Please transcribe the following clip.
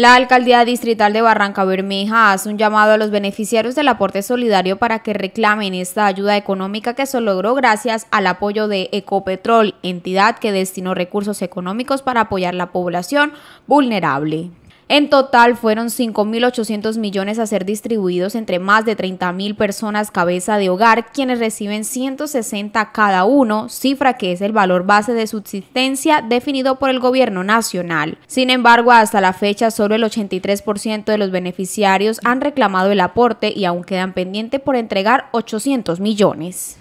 La alcaldía distrital de Barranca Bermeja hace un llamado a los beneficiarios del aporte solidario para que reclamen esta ayuda económica que se logró gracias al apoyo de Ecopetrol, entidad que destinó recursos económicos para apoyar la población vulnerable. En total fueron 5.800 millones a ser distribuidos entre más de 30.000 personas cabeza de hogar, quienes reciben 160 cada uno, cifra que es el valor base de subsistencia definido por el gobierno nacional. Sin embargo, hasta la fecha solo el 83% de los beneficiarios han reclamado el aporte y aún quedan pendientes por entregar 800 millones.